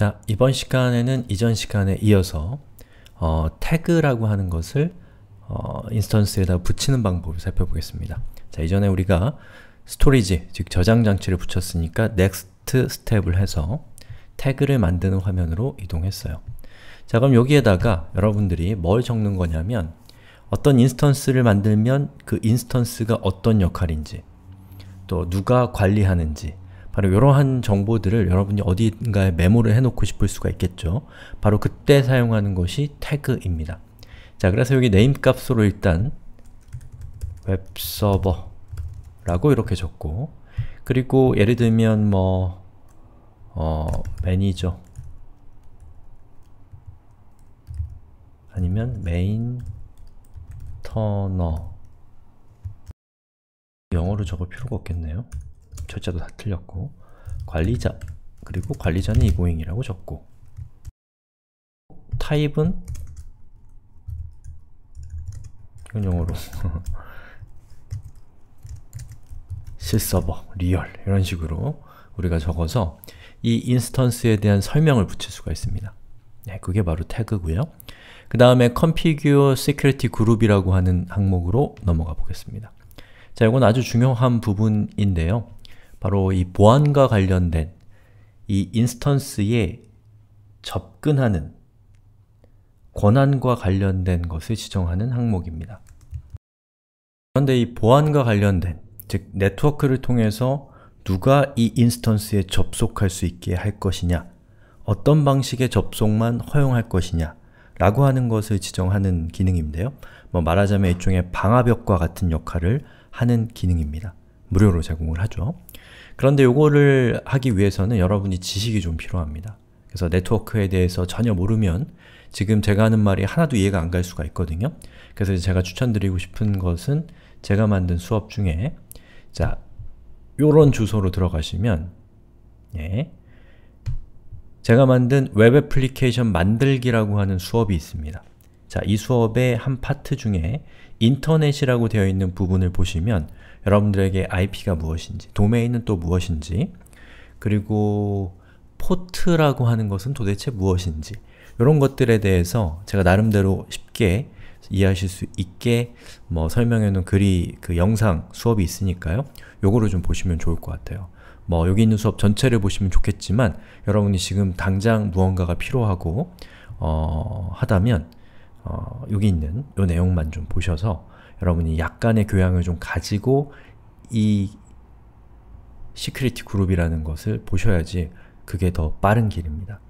자, 이번 시간에는 이전 시간에 이어서 어, 태그라고 하는 것을 어, 인스턴스에다 붙이는 방법을 살펴보겠습니다. 자, 이전에 우리가 스토리지, 즉 저장 장치를 붙였으니까 넥스트 스텝을 해서 태그를 만드는 화면으로 이동했어요. 자, 그럼 여기에다가 여러분들이 뭘 적는 거냐면 어떤 인스턴스를 만들면 그 인스턴스가 어떤 역할인지 또 누가 관리하는지 바로 이러한 정보들을 여러분이 어디인가에 메모를 해놓고 싶을 수가 있겠죠. 바로 그때 사용하는 것이 태그입니다. 자, 그래서 여기 네임 값으로 일단 웹서버라고 이렇게 적고 그리고 예를 들면 뭐 어, 매니저 아니면 메인 터너 영어로 적을 필요가 없겠네요. 조절자도 다 틀렸고 관리자 그리고 관리자는 이고잉이라고 적고 타입은 이건 영어로 실서버, 리얼 이런 식으로 우리가 적어서 이 인스턴스에 대한 설명을 붙일 수가 있습니다. 네, 그게 바로 태그고요. 그 다음에 Configure Security Group이라고 하는 항목으로 넘어가 보겠습니다. 자, 이건 아주 중요한 부분인데요. 바로 이 보안과 관련된 이 인스턴스에 접근하는 권한과 관련된 것을 지정하는 항목입니다. 그런데 이 보안과 관련된, 즉 네트워크를 통해서 누가 이 인스턴스에 접속할 수 있게 할 것이냐 어떤 방식의 접속만 허용할 것이냐 라고 하는 것을 지정하는 기능인데요. 뭐 말하자면 일종의 방화벽과 같은 역할을 하는 기능입니다. 무료로 제공을 하죠. 그런데 요거를 하기 위해서는 여러분이 지식이 좀 필요합니다. 그래서 네트워크에 대해서 전혀 모르면 지금 제가 하는 말이 하나도 이해가 안 갈 수가 있거든요. 그래서 제가 추천드리고 싶은 것은 제가 만든 수업 중에 자, 요런 주소로 들어가시면 예, 제가 만든 웹 애플리케이션 만들기라고 하는 수업이 있습니다. 자, 이 수업의 한 파트 중에 인터넷이라고 되어 있는 부분을 보시면 여러분들에게 IP가 무엇인지, 도메인은 또 무엇인지, 그리고 포트라고 하는 것은 도대체 무엇인지 이런 것들에 대해서 제가 나름대로 쉽게 이해하실 수 있게 뭐 설명해놓은 글이 그 영상 수업이 있으니까요. 요거를 좀 보시면 좋을 것 같아요. 뭐 여기 있는 수업 전체를 보시면 좋겠지만 여러분이 지금 당장 무언가가 필요하고 어, 하다면 어, 여기 있는 이 내용만 좀 보셔서 여러분이 약간의 교양을 좀 가지고 이시크릿티 그룹이라는 것을 보셔야지 그게 더 빠른 길입니다.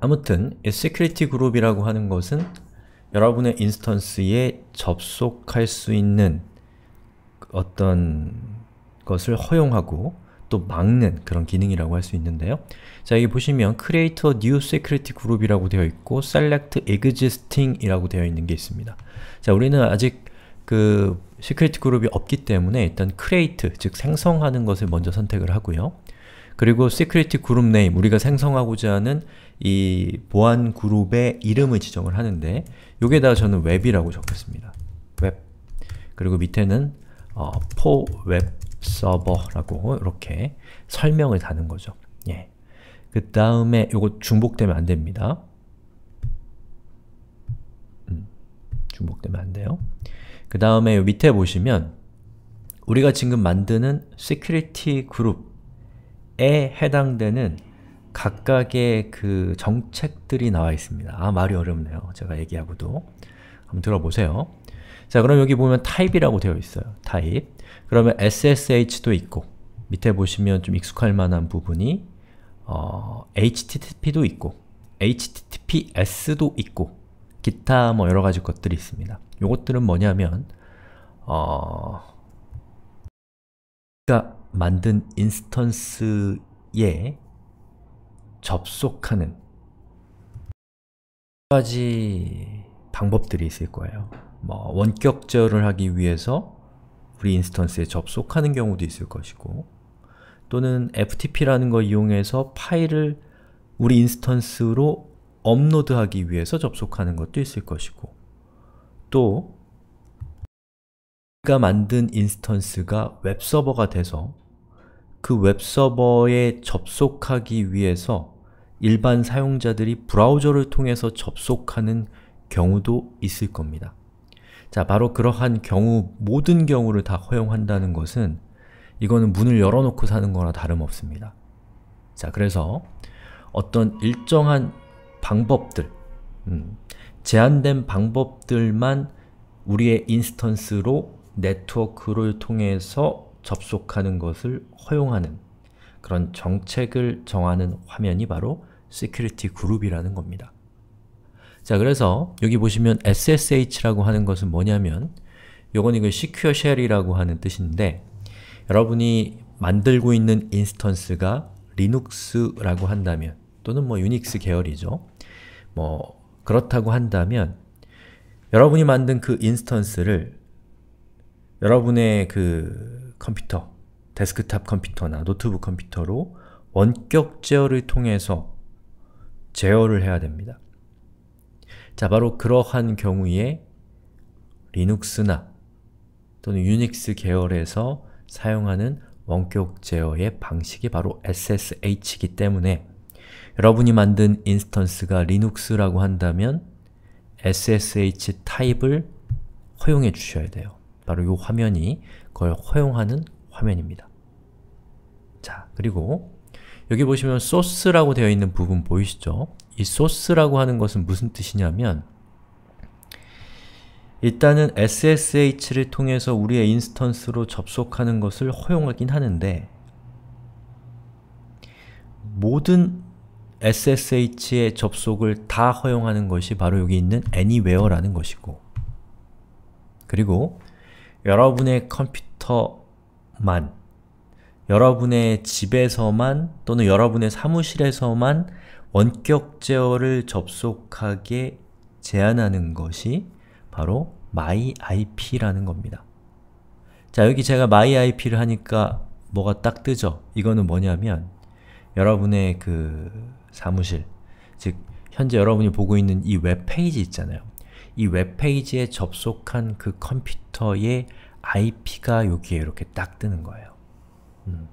아무튼 이시크릿티 그룹이라고 하는 것은 여러분의 인스턴스에 접속할 수 있는 어떤 것을 허용하고 또 막는 그런 기능이라고 할 수 있는데요. 자, 여기 보시면 create a new s e c r i t group이라고 되어 있고 select existing이라고 되어 있는 게 있습니다. 자, 우리는 아직 그 시크릿 그룹이 없기 때문에 일단 create, 즉 생성하는 것을 먼저 선택을 하고요. 그리고 시크릿 그룹 네임, 우리가 생성하고자 하는 이 보안 그룹의 이름을 지정을 하는데 여기에다 저는 웹이라고 적겠습니다. 웹 그리고 밑에는 어, 포웹 서버라고 이렇게 설명을 다는 거죠. 예. 그 다음에 이거 중복되면 안 됩니다. 음, 중복되면 안 돼요. 그 다음에 밑에 보시면 우리가 지금 만드는 s e c u 그룹에 해당되는 각각의 그 정책들이 나와 있습니다. 아, 말이 어렵네요. 제가 얘기하고도. 한번 들어보세요. 자 그럼 여기 보면 타입이라고 되어 있어요. 타입. 그러면 SSH도 있고 밑에 보시면 좀 익숙할 만한 부분이 어, HTTP도 있고 HTTPS도 있고 기타 뭐 여러가지 것들이 있습니다. 요것들은 뭐냐면 어... 가 만든 인스턴스에 접속하는 여러 가지 방법들이 있을 거예요. 뭐 원격 제어를 하기 위해서 우리 인스턴스에 접속하는 경우도 있을 것이고 또는 ftp라는 걸 이용해서 파일을 우리 인스턴스로 업로드하기 위해서 접속하는 것도 있을 것이고 또 우리가 만든 인스턴스가 웹서버가 돼서 그 웹서버에 접속하기 위해서 일반 사용자들이 브라우저를 통해서 접속하는 경우도 있을 겁니다. 자, 바로 그러한 경우, 모든 경우를 다 허용한다는 것은 이거는 문을 열어놓고 사는 거나 다름없습니다. 자, 그래서 어떤 일정한 방법들, 음, 제한된 방법들만 우리의 인스턴스로 네트워크를 통해서 접속하는 것을 허용하는 그런 정책을 정하는 화면이 바로 시큐리티 그룹이라는 겁니다. 자, 그래서 여기 보시면 ssh라고 하는 것은 뭐냐면 요건 이거 secure shell이라고 하는 뜻인데 여러분이 만들고 있는 인스턴스가 리눅스라고 한다면 또는 뭐 유닉스 계열이죠. 뭐 그렇다고 한다면 여러분이 만든 그 인스턴스를 여러분의 그 컴퓨터, 데스크탑 컴퓨터나 노트북 컴퓨터로 원격 제어를 통해서 제어를 해야 됩니다. 자, 바로 그러한 경우에 리눅스나 또는 유닉스 계열에서 사용하는 원격 제어의 방식이 바로 SSH이기 때문에 여러분이 만든 인스턴스가 리눅스라고 한다면 SSH 타입을 허용해 주셔야 돼요. 바로 이 화면이 그걸 허용하는 화면입니다. 자, 그리고 여기 보시면 소스라고 되어 있는 부분 보이시죠? 이 s o u r c e 라고 하는 것은 무슨 뜻이냐면 일단은 SSH를 통해서 우리의 인스턴스로 접속하는 것을 허용하긴 하는데 모든 SSH의 접속을 다 허용하는 것이 바로 여기 있는 Anywhere라는 것이고 그리고 여러분의 컴퓨터만 여러분의 집에서만 또는 여러분의 사무실에서만 원격 제어를 접속하게 제한하는 것이 바로 myIP라는 겁니다. 자, 여기 제가 myIP를 하니까 뭐가 딱 뜨죠? 이거는 뭐냐면 여러분의 그 사무실, 즉 현재 여러분이 보고 있는 이 웹페이지 있잖아요. 이 웹페이지에 접속한 그 컴퓨터의 IP가 여기에 이렇게 딱 뜨는 거예요. 음.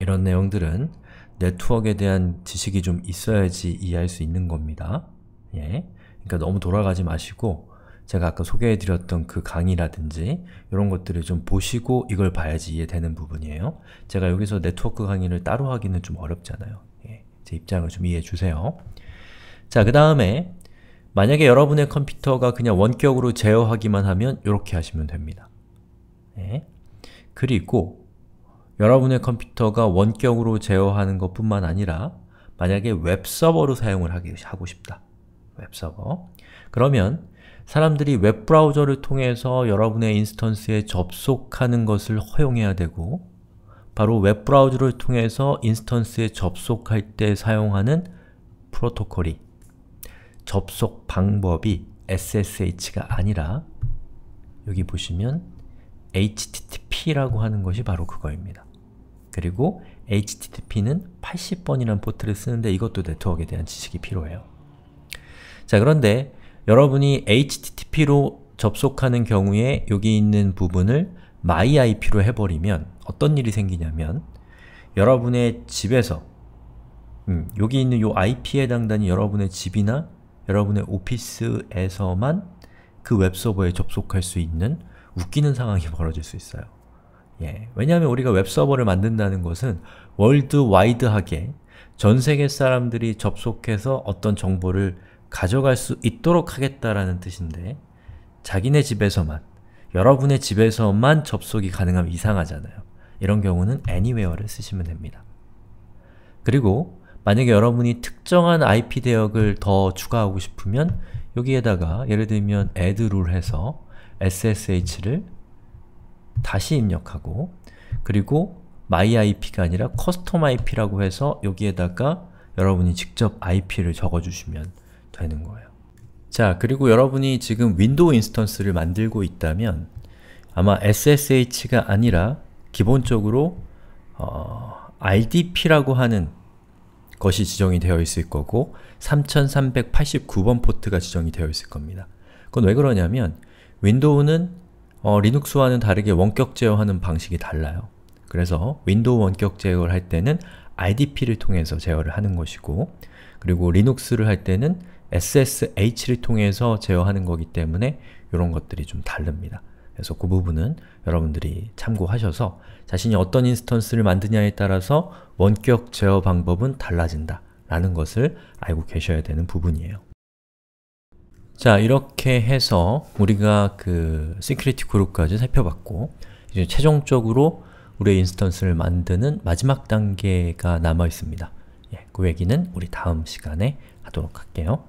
이런 내용들은 네트워크에 대한 지식이 좀 있어야지 이해할 수 있는 겁니다. 예. 그러니까 너무 돌아가지 마시고 제가 아까 소개해드렸던 그 강의라든지 이런 것들을 좀 보시고 이걸 봐야지 이해되는 부분이에요. 제가 여기서 네트워크 강의를 따로 하기는 좀 어렵잖아요. 예. 제 입장을 좀 이해해 주세요. 자, 그 다음에 만약에 여러분의 컴퓨터가 그냥 원격으로 제어하기만 하면 이렇게 하시면 됩니다. 예. 그리고 여러분의 컴퓨터가 원격으로 제어하는 것뿐만 아니라 만약에 웹서버로 사용을 하고 싶다. 웹서버. 그러면 사람들이 웹브라우저를 통해서 여러분의 인스턴스에 접속하는 것을 허용해야 되고 바로 웹브라우저를 통해서 인스턴스에 접속할 때 사용하는 프로토콜이 접속 방법이 SSH가 아니라 여기 보시면 HTTP라고 하는 것이 바로 그거입니다. 그리고 HTTP는 80번이라는 포트를 쓰는데 이것도 네트워크에 대한 지식이 필요해요. 자 그런데 여러분이 HTTP로 접속하는 경우에 여기 있는 부분을 myIP로 해버리면 어떤 일이 생기냐면 여러분의 집에서 음, 여기 있는 요 IP에 해당되는 여러분의 집이나 여러분의 오피스에서만 그 웹서버에 접속할 수 있는 웃기는 상황이 벌어질 수 있어요. 예, 왜냐하면 우리가 웹서버를 만든다는 것은 월드와이드하게 전 세계 사람들이 접속해서 어떤 정보를 가져갈 수 있도록 하겠다라는 뜻인데 자기네 집에서만, 여러분의 집에서만 접속이 가능하면 이상하잖아요. 이런 경우는 anywhere를 쓰시면 됩니다. 그리고 만약에 여러분이 특정한 IP 대역을 더 추가하고 싶으면 여기에다가 예를 들면 add를 해서 ssh를 다시 입력하고 그리고 myip가 아니라 custom ip라고 해서 여기에다가 여러분이 직접 ip를 적어주시면 되는 거예요. 자, 그리고 여러분이 지금 윈도우 인스턴스를 만들고 있다면 아마 ssh가 아니라 기본적으로 어, rdp라고 하는 것이 지정이 되어 있을 거고 3389번 포트가 지정이 되어 있을 겁니다. 그건 왜 그러냐면 윈도우는 어, 리눅스와는 다르게 원격 제어하는 방식이 달라요. 그래서 윈도우 원격 제어를 할 때는 IDP를 통해서 제어를 하는 것이고 그리고 리눅스를 할 때는 SSH를 통해서 제어하는 거기 때문에 이런 것들이 좀 다릅니다. 그래서 그 부분은 여러분들이 참고하셔서 자신이 어떤 인스턴스를 만드냐에 따라서 원격 제어 방법은 달라진다 라는 것을 알고 계셔야 되는 부분이에요. 자, 이렇게 해서 우리가 그 시크릿 그룹까지 살펴봤고 이제 최종적으로 우리의 인스턴스를 만드는 마지막 단계가 남아있습니다. 예, 그 얘기는 우리 다음 시간에 하도록 할게요.